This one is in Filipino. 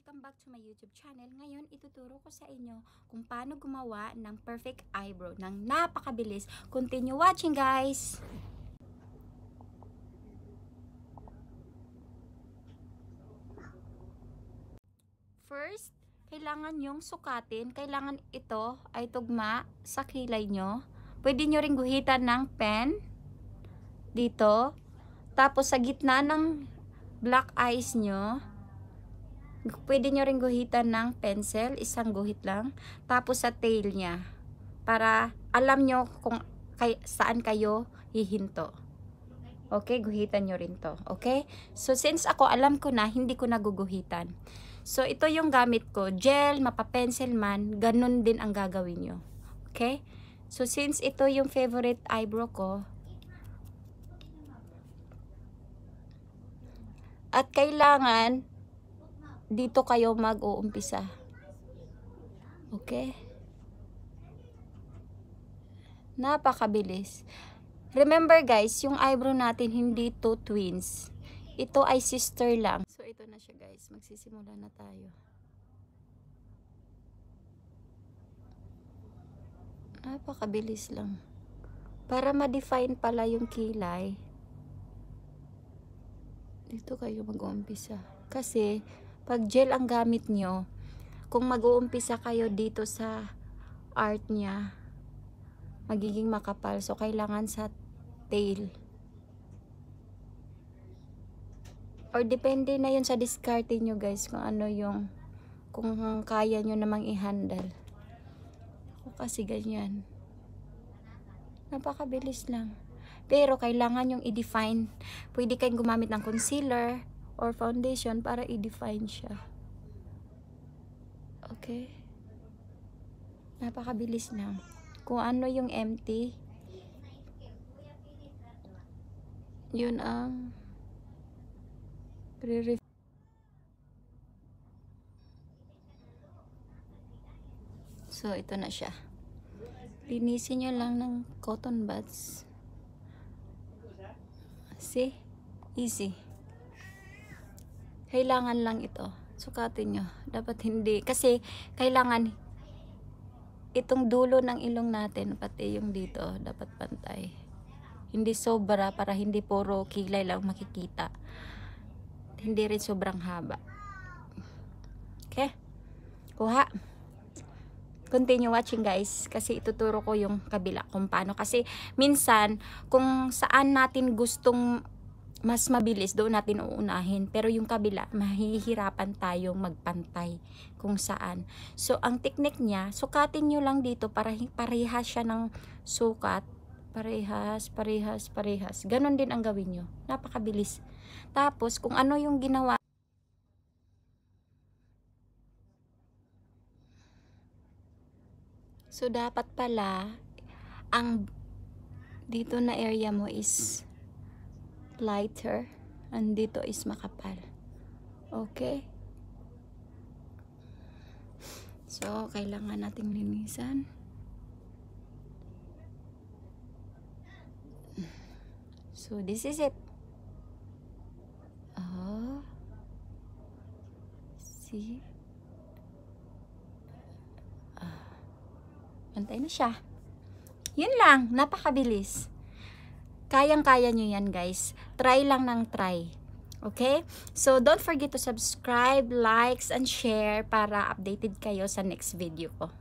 Welcome back to my YouTube channel. Ngayon, ituturo ko sa inyo kung paano gumawa ng perfect eyebrow ng napakabilis. Continue watching, guys! First, kailangan yung sukatin. Kailangan ito ay tugma sa kilay nyo. Pwede nyo ring guhitan ng pen dito. Tapos sa gitna ng black eyes nyo, Pwede nyo rin guhitan ng pencil, isang guhit lang. Tapos sa tail niya, para alam nyo kung kay, saan kayo hihinto. Okay, guhitan nyo rin to. Okay? So, since ako alam ko na, hindi ko naguguhitan. So, ito yung gamit ko. Gel, mapapencil man, ganun din ang gagawin nyo. Okay? So, since ito yung favorite eyebrow ko, at kailangan dito kayo mag-uumpisa. Okay? Napakabilis. Remember guys, yung eyebrow natin hindi to twins. Ito ay sister lang. So ito na siya guys. Magsisimula na tayo. Napakabilis lang. Para ma-define pala yung kilay. Dito kayo mag uumpisa Kasi pag gel ang gamit nyo kung mag-uumpisa kayo dito sa art niya magiging makapal so kailangan sa tail or depende na yun sa discarte nyo guys kung ano yung kung kaya nyo namang i-handle ako kasi ganyan napakabilis lang pero kailangan yung i-define pwede kayong gumamit ng concealer or foundation para i-define siya. Okay? Napakabilis na. Kung ano yung empty, yun ang pre So, ito na siya. Linisin nyo lang ng cotton buds. See? Easy kailangan lang ito sukatin nyo dapat hindi kasi kailangan itong dulo ng ilong natin pati yung dito dapat pantay hindi sobra para hindi puro kilay lang makikita hindi rin sobrang haba okay kuha continue watching guys kasi ituturo ko yung kabila kung paano kasi minsan kung saan natin gustong mas mabilis doon natin uunahin pero yung kabila mahihirapan tayong magpantay kung saan so ang technique niya sukatin nyo lang dito para parehas siya ng sukat parehas, parehas, parehas ganon din ang gawin nyo napakabilis tapos kung ano yung ginawa so dapat pala ang dito na area mo is lighter and dito is makapal. Okay? So, kailangan nating linisan. So, this is it. Oh. See? Ah. Pantay na siya. Yun lang. Napakabilis. Kayang-kaya nyo yan guys. Try lang ng try. Okay? So, don't forget to subscribe, likes, and share para updated kayo sa next video ko.